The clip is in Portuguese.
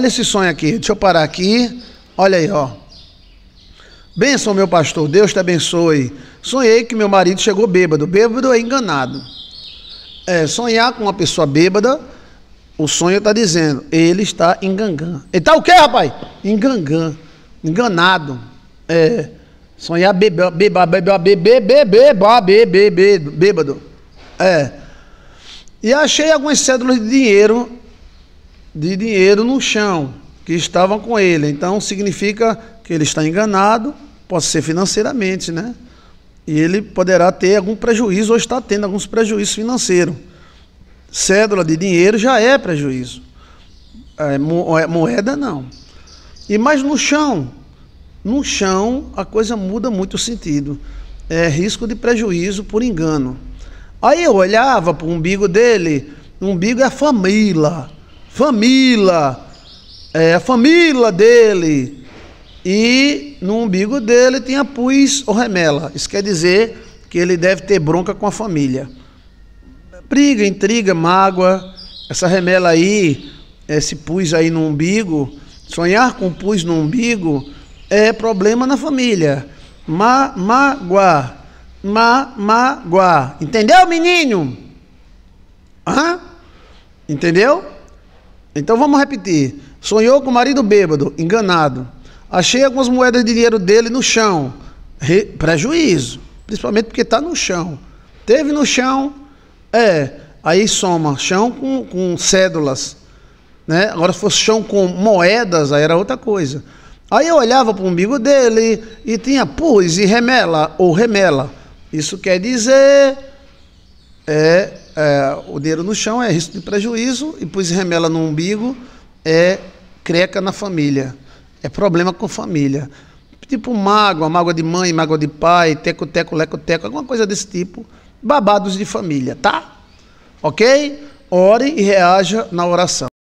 Olha esse sonho aqui. Deixa eu parar aqui. Olha aí, ó. Benção, meu pastor. Deus te abençoe. Sonhei que meu marido chegou bêbado. Bêbado é enganado. É, sonhar com uma pessoa bêbada, o sonho está dizendo, ele está enganando. Ele está o quê, rapaz? Enganando. Enganado. É, sonhar bêbado, bêbado, bêbado, bêbado, bêbado. É. E achei algumas cédulas de dinheiro de dinheiro no chão que estavam com ele. Então significa que ele está enganado, pode ser financeiramente, né? E ele poderá ter algum prejuízo ou está tendo alguns prejuízos financeiros. Cédula de dinheiro já é prejuízo. É, é moeda não. E mais no chão, no chão a coisa muda muito o sentido. É risco de prejuízo por engano. Aí eu olhava para o umbigo dele, o umbigo é a família família, é, a família dele. E no umbigo dele tinha pus ou remela. Isso quer dizer que ele deve ter bronca com a família. Briga, intriga, mágoa. Essa remela aí, esse pus aí no umbigo, sonhar com pus no umbigo é problema na família. Ma, mágoa. Ma, mágoa. Entendeu, menino? Hã? Entendeu? Então vamos repetir. Sonhou com o marido bêbado, enganado. Achei algumas moedas de dinheiro dele no chão. Re prejuízo. Principalmente porque está no chão. Teve no chão, é. Aí soma chão com, com cédulas. Né? Agora, se fosse chão com moedas, aí era outra coisa. Aí eu olhava para o umbigo dele e tinha pus e remela ou remela. Isso quer dizer é, é, o dinheiro no chão, é risco de prejuízo, e pus remela no umbigo, é creca na família, é problema com família. Tipo mágoa, mágoa de mãe, mágoa de pai, teco-teco, leco-teco, alguma coisa desse tipo. Babados de família, tá? Ok? Ore e reaja na oração.